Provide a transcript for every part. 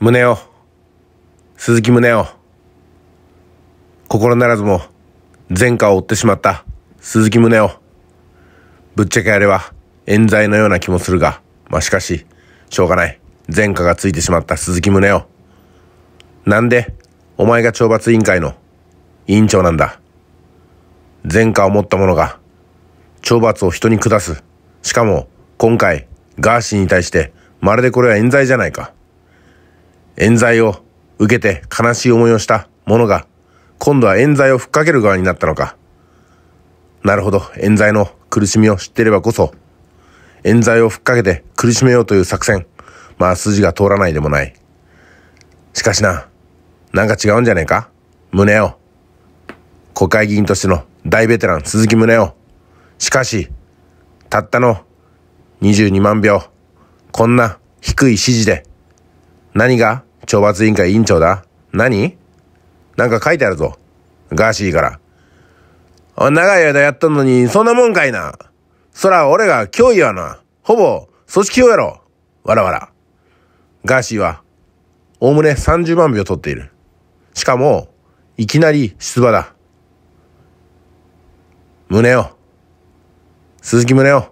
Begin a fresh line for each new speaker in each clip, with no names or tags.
胸を鈴木宗男、心ならずも前科を負ってしまった鈴木宗男。ぶっちゃけあれは冤罪のような気もするが、まあ、しかし、しょうがない。前科がついてしまった鈴木宗男。なんで、お前が懲罰委員会の委員長なんだ。前科を持った者が、懲罰を人に下す。しかも、今回、ガーシーに対して、まるでこれは冤罪じゃないか。冤罪を受けて悲しい思いをした者が、今度は冤罪を吹っかける側になったのか。なるほど、冤罪の苦しみを知っていればこそ、冤罪を吹っかけて苦しめようという作戦。まあ筋が通らないでもない。しかしな、なんか違うんじゃねえか胸を。国会議員としての大ベテラン鈴木宗男。しかし、たったの22万票。こんな低い指示で、何が懲罰委員会委員長だ何なんか書いてあるぞ。ガーシーから。長い間やったのに、そんなもんかいな。そら、俺が脅威はな。ほぼ、組織票やろ。わらわら。ガーシーは、おおむね30万票取っている。しかも、いきなり出馬だ。胸を。鈴木宗男。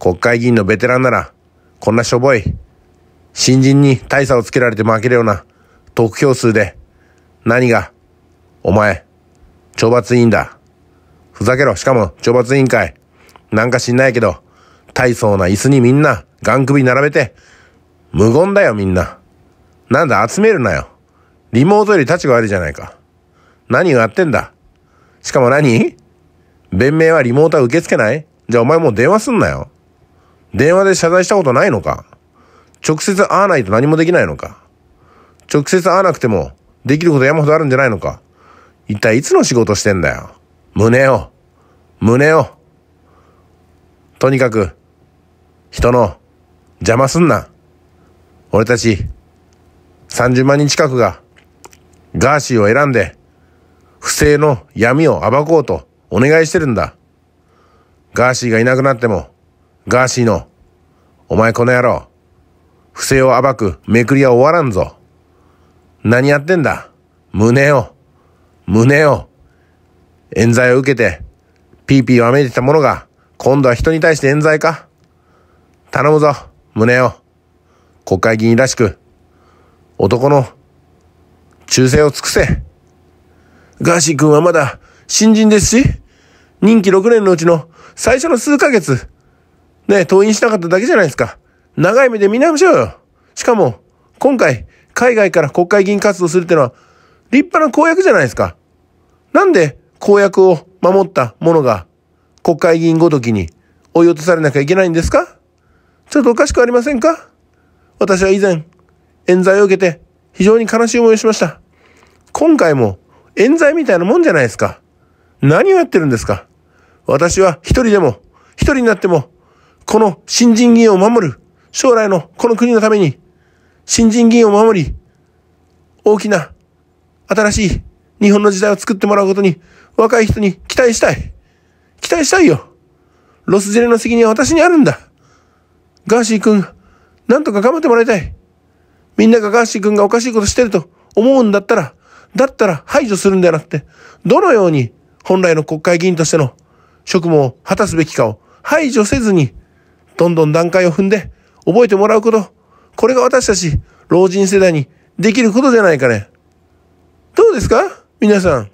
国会議員のベテランなら、こんなしょぼい新人に大差をつけられて負けるような得票数で何が、お前、懲罰委員だ。ふざけろ。しかも、懲罰委員会。なんか知んないけど、大層な椅子にみんな、ガン首並べて、無言だよみんな。なんだ、集めるなよ。リモートより立ちが悪いじゃないか。何をやってんだ。しかも何弁明はリモートは受け付けないじゃあお前もう電話すんなよ。電話で謝罪したことないのか直接会わないと何もできないのか直接会わなくてもできること山ほどあるんじゃないのか一体いつの仕事してんだよ胸を胸をとにかく人の邪魔すんな俺たち30万人近くがガーシーを選んで不正の闇を暴こうとお願いしてるんだガーシーがいなくなってもガーシーのお前この野郎不正を暴く、めくりは終わらんぞ。何やってんだ胸を、胸を、冤罪を受けて、ピーピーをあめいてた者が、今度は人に対して冤罪か頼むぞ、胸を。国会議員らしく、男の忠誠を尽くせ。ガーシー君はまだ新人ですし、任期6年のうちの最初の数ヶ月、ね、登院しなかっただけじゃないですか。長い目で見直しようよ。しかも、今回、海外から国会議員活動するってのは、立派な公約じゃないですか。なんで、公約を守ったものが、国会議員ごときに追い落とされなきゃいけないんですかちょっとおかしくありませんか私は以前、冤罪を受けて、非常に悲しい思いをしました。今回も、冤罪みたいなもんじゃないですか。何をやってるんですか私は一人でも、一人になっても、この新人議員を守る将来のこの国のために、新人議員を守り、大きな、新しい日本の時代を作ってもらうことに、若い人に期待したい。期待したいよ。ロスジェネの責任は私にあるんだ。ガーシー君、なんとか頑張ってもらいたい。みんながガーシー君がおかしいことしてると思うんだったら、だったら排除するんではなくて、どのように本来の国会議員としての職務を果たすべきかを排除せずに、どんどん段階を踏んで、覚えてもらうこと、これが私たち老人世代にできることじゃないかね。どうですか皆さん。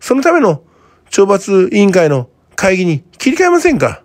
そのための懲罰委員会の会議に切り替えませんか